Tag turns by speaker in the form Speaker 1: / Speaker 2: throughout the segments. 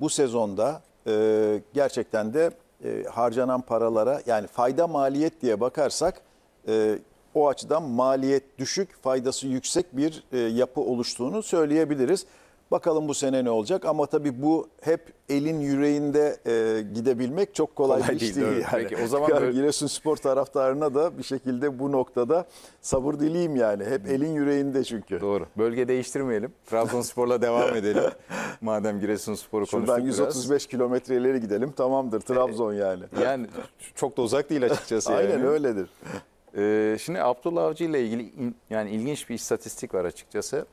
Speaker 1: bu sezonda e, gerçekten de e, harcanan paralara yani fayda maliyet diye bakarsak e, o açıdan maliyet düşük, faydası yüksek bir e, yapı oluştuğunu söyleyebiliriz. Bakalım bu sene ne olacak ama tabii bu hep elin yüreğinde e, gidebilmek çok kolay, kolay bir iş değil. değil yani. Peki, o zaman yani böyle... Giresunspor taraftarına da bir şekilde bu noktada sabır dileyim yani. Hep elin yüreğinde çünkü. Doğru. Bölge değiştirmeyelim. Trabzonspor'la devam edelim. Madem Giresunspor'u konuştuk Şuradan 135 kilometre ileri gidelim. Tamamdır Trabzon e, yani. yani çok da uzak değil açıkçası yani. Aynen öyledir. Ee, şimdi Abdullah Avcı ile ilgili in, yani ilginç bir istatistik var açıkçası.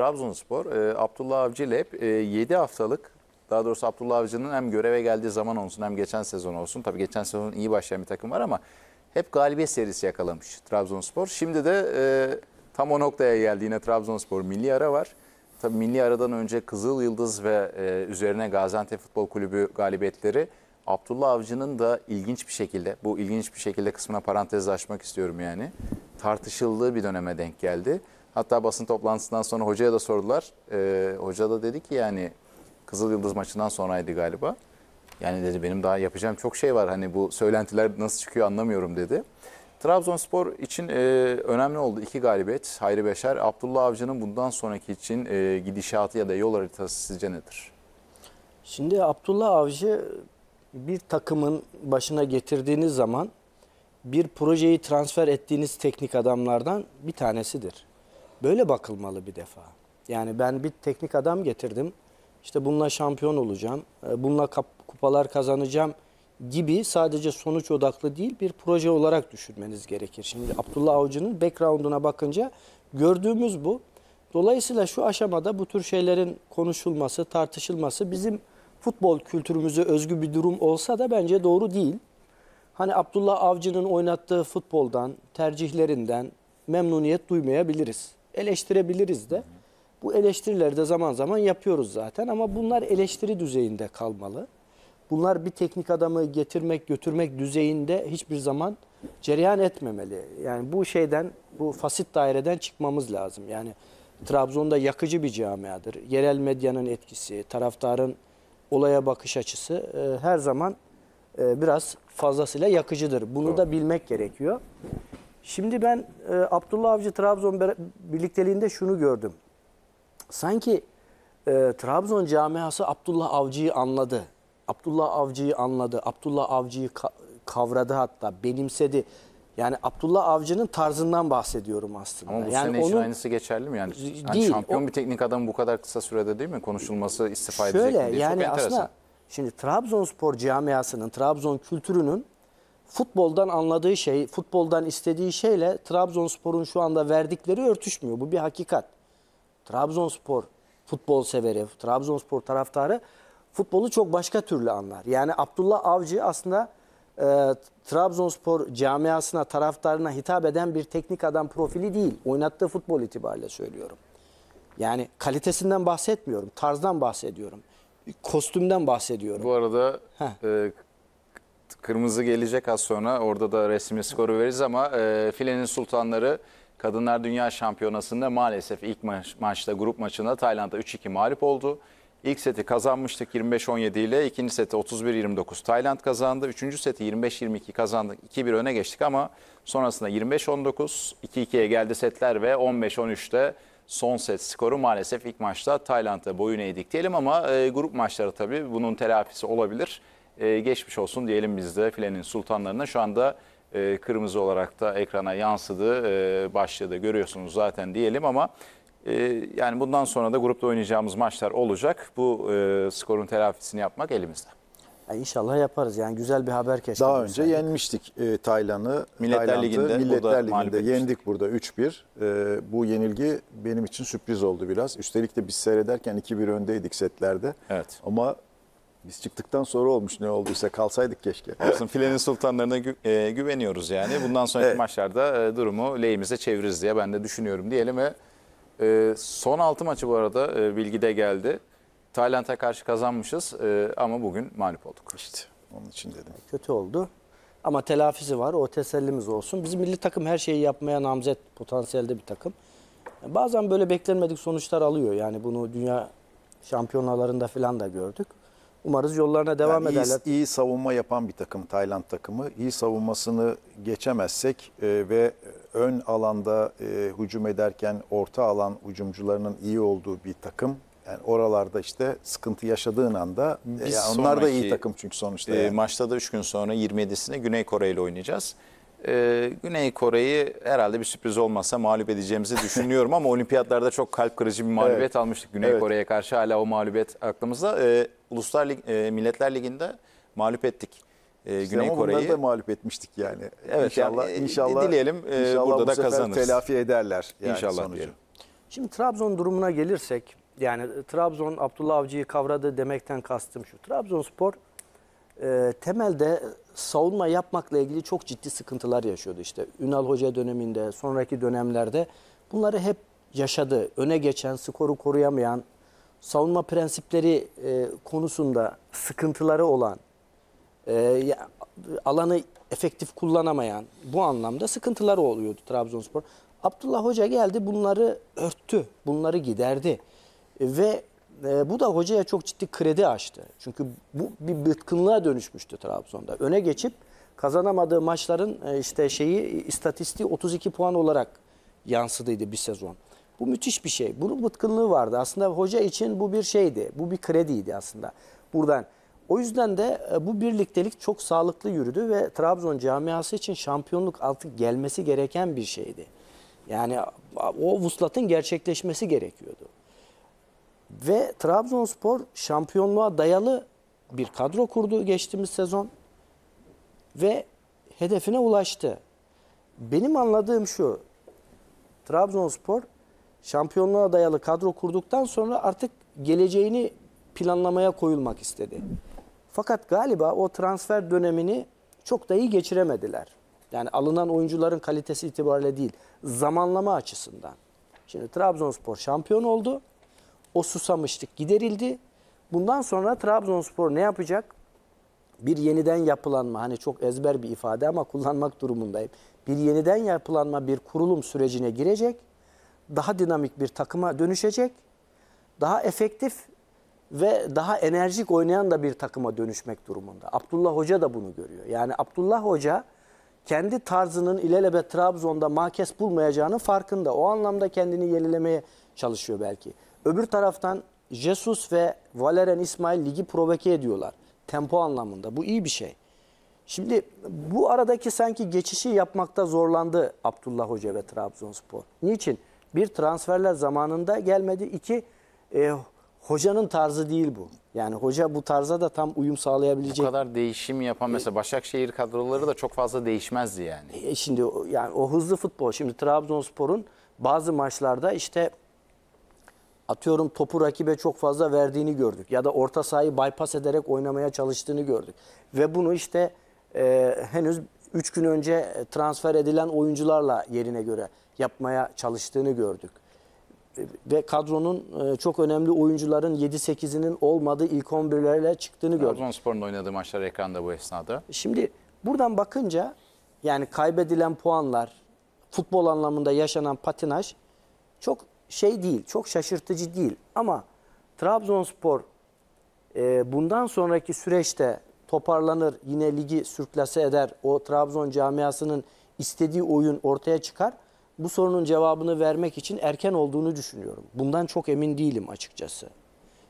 Speaker 1: Trabzonspor e, Abdullah Avcı ile hep e, 7 haftalık daha doğrusu Abdullah Avcı'nın hem göreve geldiği zaman olsun hem geçen sezon olsun. Tabii geçen sezon iyi başlayan bir takım var ama hep galibiyet serisi yakalamış Trabzonspor. Şimdi de e, tam o noktaya geldi yine Trabzonspor milli ara var. Tabii milli aradan önce Kızıl Yıldız ve e, üzerine Gaziantep Futbol Kulübü galibiyetleri Abdullah Avcı'nın da ilginç bir şekilde, bu ilginç bir şekilde kısmına parantez açmak istiyorum yani, tartışıldığı bir döneme denk geldi. Hatta basın toplantısından sonra hocaya da sordular. Ee, hoca da dedi ki yani Kızıl Yıldız maçından sonraydı galiba. Yani dedi benim daha yapacağım çok şey var. Hani bu söylentiler nasıl çıkıyor anlamıyorum dedi. Trabzonspor için e, önemli oldu iki galibiyet. Hayri Beşer, Abdullah Avcı'nın bundan sonraki için e, gidişatı ya da yol haritası sizce nedir?
Speaker 2: Şimdi Abdullah Avcı bir takımın başına getirdiğiniz zaman bir projeyi transfer ettiğiniz teknik adamlardan bir tanesidir. Böyle bakılmalı bir defa. Yani ben bir teknik adam getirdim. İşte bununla şampiyon olacağım. E, bununla kupalar kazanacağım gibi sadece sonuç odaklı değil bir proje olarak düşünmeniz gerekir. Şimdi Abdullah Avcı'nın background'una bakınca gördüğümüz bu. Dolayısıyla şu aşamada bu tür şeylerin konuşulması, tartışılması bizim futbol kültürümüze özgü bir durum olsa da bence doğru değil. Hani Abdullah Avcı'nın oynattığı futboldan, tercihlerinden memnuniyet duymayabiliriz eleştirebiliriz de. Bu eleştirileri de zaman zaman yapıyoruz zaten ama bunlar eleştiri düzeyinde kalmalı. Bunlar bir teknik adamı getirmek götürmek düzeyinde hiçbir zaman cereyan etmemeli. Yani bu şeyden bu fasit daireden çıkmamız lazım. Yani Trabzon'da yakıcı bir camiadır. Yerel medyanın etkisi, taraftarın olaya bakış açısı e, her zaman e, biraz fazlasıyla yakıcıdır. Bunu da bilmek gerekiyor. Şimdi ben e, Abdullah Avcı Trabzon birlikteliğinde şunu gördüm. Sanki e, Trabzon camiası Abdullah Avcı'yı anladı. Abdullah Avcı'yı anladı. Abdullah Avcı'yı ka kavradı hatta, benimsedi. Yani Abdullah Avcı'nın tarzından bahsediyorum aslında. Ama bu yani sene onun... için aynısı
Speaker 1: geçerli mi? Yani, yani değil, şampiyon o... bir teknik adam bu kadar kısa sürede değil mi? Konuşulması, istifa şöyle, edecek mi diye yani Aslında,
Speaker 2: şimdi Trabzonspor camiasının, Trabzon kültürünün futboldan anladığı şey, futboldan istediği şeyle Trabzonspor'un şu anda verdikleri örtüşmüyor. Bu bir hakikat. Trabzonspor futbol severi, Trabzonspor taraftarı futbolu çok başka türlü anlar. Yani Abdullah Avcı aslında e, Trabzonspor camiasına, taraftarına hitap eden bir teknik adam profili değil. Oynattığı futbol itibariyle söylüyorum. Yani kalitesinden bahsetmiyorum, tarzdan bahsediyorum.
Speaker 1: Kostümden bahsediyorum. Bu arada Heh. E, kırmızı gelecek az sonra. Orada da resmi skoru veririz ama e, filenin sultanları Kadınlar Dünya Şampiyonası'nda maalesef ilk maç, maçta grup maçında Tayland'a 3-2 mağlup oldu. İlk seti kazanmıştık 25-17 ile. ikinci seti 31-29 Tayland kazandı. Üçüncü seti 25-22 kazandık. 2-1 öne geçtik ama sonrasında 25-19, 2-2'ye geldi setler ve 15-13'te son set skoru maalesef ilk maçta Tayland'a boyun eğdik diyelim ama e, grup maçları tabii bunun telafisi olabilir e, geçmiş olsun diyelim biz de filenin sultanlarına. Şu anda e, kırmızı olarak da ekrana yansıdı. E, başlığı da görüyorsunuz zaten diyelim ama e, yani bundan sonra da grupta oynayacağımız maçlar olacak. Bu e, skorun telafisini yapmak elimizde.
Speaker 2: İnşallah yaparız. Yani güzel bir haber keşke. Daha önce mesela. yenmiştik
Speaker 1: e, Tayland'ı. Milletler Tayland'ı, Ligi'nde, Milletler Ligi'nde yendik burada 3-1. E, bu yenilgi benim için sürpriz oldu biraz. Üstelik de biz seyrederken 2-1 öndeydik setlerde. Evet. Ama biz çıktıktan sonra olmuş ne olduysa kalsaydık keşke. Olsun filenin sultanlarına gü e, güveniyoruz yani. Bundan sonraki evet. maçlarda e, durumu lehimize çeviririz diye ben de düşünüyorum diyelim ve e, son 6 maçı bu arada e, bilgide geldi. Tayland'a karşı kazanmışız e, ama bugün mağlup olduk. İşte onun için dedim.
Speaker 2: Kötü oldu ama telafisi var o tesellimiz olsun. Bizim milli takım her şeyi yapmaya namzet potansiyelde bir takım. Bazen böyle beklenmedik sonuçlar alıyor yani bunu dünya şampiyonalarında falan da gördük. Umarız yollarına devam yani ederler.
Speaker 1: Iyi, iyi savunma yapan bir takım Tayland takımı. İyi savunmasını geçemezsek e, ve ön alanda e, hücum ederken orta alan hücumcularının iyi olduğu bir takım. Yani oralarda işte sıkıntı yaşadığın anda e, onlar da iyi takım çünkü sonuçta. E, yani. maçta da 3 gün sonra 27'sine Güney Kore ile oynayacağız. Ee, Güney Kore'yi herhalde bir sürpriz olmasa mağlup edeceğimizi düşünüyorum ama olimpiyatlarda çok kalp kırıcı bir mağlubiyet Evet. almıştık Güney Evet. Kore'ye karşı hala o mağlubiyet aklımızda. Ee, Uluslar Lig, e, Milletler Ligi'nde mağlup ettik e, Güney Kore'yi. da mağlup etmiştik yani. Evet, inşallah, yani, e, inşallah dileyelim, e, inşallah burada bu da sefer kazanırız. telafi ederler. Yani İnşallah sonucu. diyelim.
Speaker 2: Şimdi Trabzon durumuna gelirsek yani Trabzon Abdullah Avcı'yı kavradı demekten kastım şu. Trabzonspor e, temelde savunma yapmakla ilgili çok ciddi sıkıntılar yaşıyordu işte. Ünal Hoca döneminde, sonraki dönemlerde bunları hep yaşadı. Öne geçen, skoru koruyamayan, savunma prensipleri e, konusunda sıkıntıları olan, e, alanı efektif kullanamayan bu anlamda sıkıntıları oluyordu Trabzonspor. Abdullah Hoca geldi bunları örttü, bunları giderdi e, ve e, bu da hocaya çok ciddi kredi açtı. Çünkü bu bir bıtkınlığa dönüşmüştü Trabzon'da. Öne geçip kazanamadığı maçların e, işte şeyi istatistiği 32 puan olarak yansıdıydı bir sezon. Bu müthiş bir şey. Bunun bıtkınlığı vardı. Aslında hoca için bu bir şeydi. Bu bir krediydi aslında. Buradan o yüzden de e, bu birliktelik çok sağlıklı yürüdü ve Trabzon camiası için şampiyonluk artık gelmesi gereken bir şeydi. Yani o vuslatın gerçekleşmesi gerekiyordu. Ve Trabzonspor şampiyonluğa dayalı bir kadro kurdu geçtiğimiz sezon ve hedefine ulaştı. Benim anladığım şu. Trabzonspor şampiyonluğa dayalı kadro kurduktan sonra artık geleceğini planlamaya koyulmak istedi. Fakat galiba o transfer dönemini çok da iyi geçiremediler. Yani alınan oyuncuların kalitesi itibariyle değil, zamanlama açısından. Şimdi Trabzonspor şampiyon oldu o susamışlık giderildi. Bundan sonra Trabzonspor ne yapacak? Bir yeniden yapılanma, hani çok ezber bir ifade ama kullanmak durumundayım. Bir yeniden yapılanma, bir kurulum sürecine girecek. Daha dinamik bir takıma dönüşecek. Daha efektif ve daha enerjik oynayan da bir takıma dönüşmek durumunda. Abdullah Hoca da bunu görüyor. Yani Abdullah Hoca kendi tarzının ilelebet Trabzon'da makes bulmayacağının farkında. O anlamda kendini yenilemeye çalışıyor belki. Öbür taraftan Jesus ve Valerian İsmail ligi provoke ediyorlar. Tempo anlamında. Bu iyi bir şey. Şimdi bu aradaki sanki geçişi yapmakta zorlandı Abdullah Hoca ve Trabzonspor. Niçin? Bir transferler zamanında gelmedi. İki e, hocanın tarzı değil bu. Yani hoca bu tarza da tam uyum sağlayabilecek.
Speaker 1: Bu kadar değişim yapan mesela Başakşehir kadroları da çok fazla değişmezdi yani.
Speaker 2: E şimdi yani o hızlı futbol. Şimdi Trabzonspor'un bazı maçlarda işte atıyorum topu rakibe çok fazla verdiğini gördük. Ya da orta sahayı bypass ederek oynamaya çalıştığını gördük. Ve bunu işte e, henüz 3 gün önce transfer edilen oyuncularla yerine göre yapmaya çalıştığını gördük. E, ve kadronun e, çok önemli oyuncuların 7-8'inin olmadığı ilk 11'lerle çıktığını gördük.
Speaker 1: Spor'un oynadığı maçlar ekranda bu esnada. Şimdi
Speaker 2: buradan bakınca yani kaybedilen puanlar, futbol anlamında yaşanan patinaj çok şey değil, çok şaşırtıcı değil. Ama Trabzonspor e, bundan sonraki süreçte toparlanır, yine ligi sürklase eder, o Trabzon camiasının istediği oyun ortaya çıkar. Bu sorunun cevabını vermek için erken olduğunu düşünüyorum. Bundan çok emin değilim açıkçası.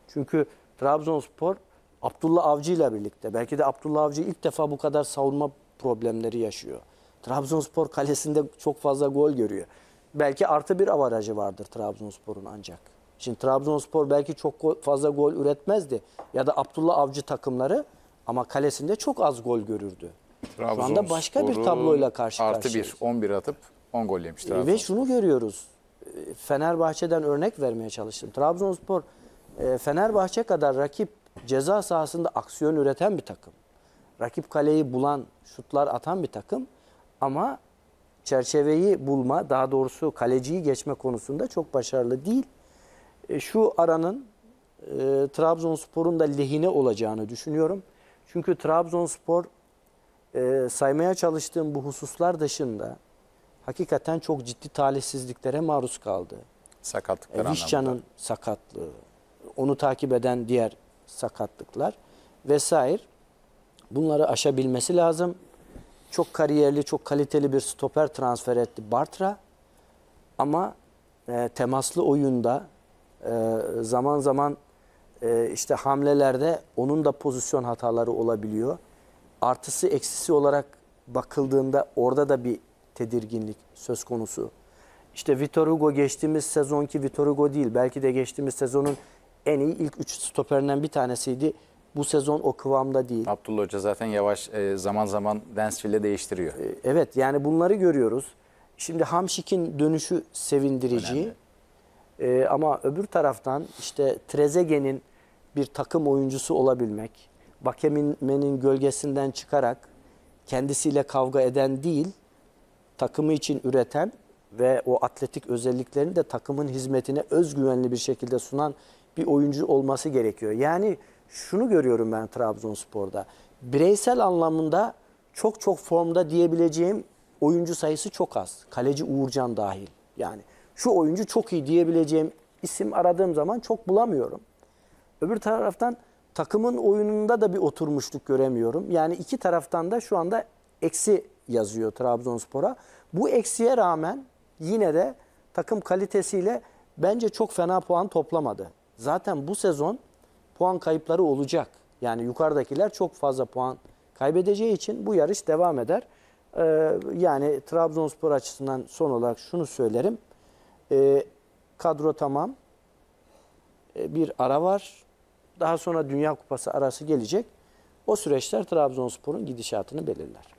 Speaker 2: Çünkü Trabzonspor Abdullah Avcı ile birlikte, belki de Abdullah Avcı ilk defa bu kadar savunma problemleri yaşıyor. Trabzonspor kalesinde çok fazla gol görüyor belki artı bir avarajı vardır Trabzonspor'un ancak. Şimdi Trabzonspor belki çok fazla gol üretmezdi. Ya da Abdullah Avcı takımları ama kalesinde çok az gol görürdü. Trabzon Şu anda başka bir tabloyla karşı karşıyayız.
Speaker 1: Artı bir, 11 atıp 10 gol yemiş e, Trabzonspor. Ve şunu
Speaker 2: görüyoruz. E, Fenerbahçe'den örnek vermeye çalıştım. Trabzonspor e, Fenerbahçe kadar rakip ceza sahasında aksiyon üreten bir takım. Rakip kaleyi bulan, şutlar atan bir takım. Ama çerçeveyi bulma, daha doğrusu kaleciyi geçme konusunda çok başarılı değil. E, şu aranın e, Trabzonspor'un da lehine olacağını düşünüyorum. Çünkü Trabzonspor e, saymaya çalıştığım bu hususlar dışında hakikaten çok ciddi talihsizliklere maruz kaldı.
Speaker 1: Sakatlıklar e, Vişcan'ın
Speaker 2: sakatlığı, onu takip eden diğer sakatlıklar vesaire. Bunları aşabilmesi lazım. Çok kariyerli, çok kaliteli bir stoper transfer etti Bartra. Ama e, temaslı oyunda e, zaman zaman e, işte hamlelerde onun da pozisyon hataları olabiliyor. Artısı eksisi olarak bakıldığında orada da bir tedirginlik söz konusu. İşte Vitor Hugo geçtiğimiz sezonki Vitor Hugo değil. Belki de geçtiğimiz sezonun en iyi ilk üç stoperinden bir tanesiydi
Speaker 1: bu sezon o kıvamda değil. Abdullah Hoca zaten yavaş e, zaman zaman Dansville'e değiştiriyor. E,
Speaker 2: evet yani bunları görüyoruz. Şimdi Hamşik'in dönüşü sevindirici. E, ama öbür taraftan işte Trezeguet'in bir takım oyuncusu olabilmek, Bakemen'in gölgesinden çıkarak kendisiyle kavga eden değil, takımı için üreten ve o atletik özelliklerini de takımın hizmetine özgüvenli bir şekilde sunan bir oyuncu olması gerekiyor. Yani şunu görüyorum ben Trabzonspor'da. Bireysel anlamında çok çok formda diyebileceğim oyuncu sayısı çok az. Kaleci Uğurcan dahil. Yani şu oyuncu çok iyi diyebileceğim isim aradığım zaman çok bulamıyorum. Öbür taraftan takımın oyununda da bir oturmuşluk göremiyorum. Yani iki taraftan da şu anda eksi yazıyor Trabzonspor'a. Bu eksiye rağmen yine de takım kalitesiyle bence çok fena puan toplamadı. Zaten bu sezon puan kayıpları olacak. Yani yukarıdakiler çok fazla puan kaybedeceği için bu yarış devam eder. Ee, yani Trabzonspor açısından son olarak şunu söylerim. Ee, kadro tamam. Ee, bir ara var. Daha sonra Dünya Kupası arası gelecek. O süreçler Trabzonspor'un gidişatını belirler.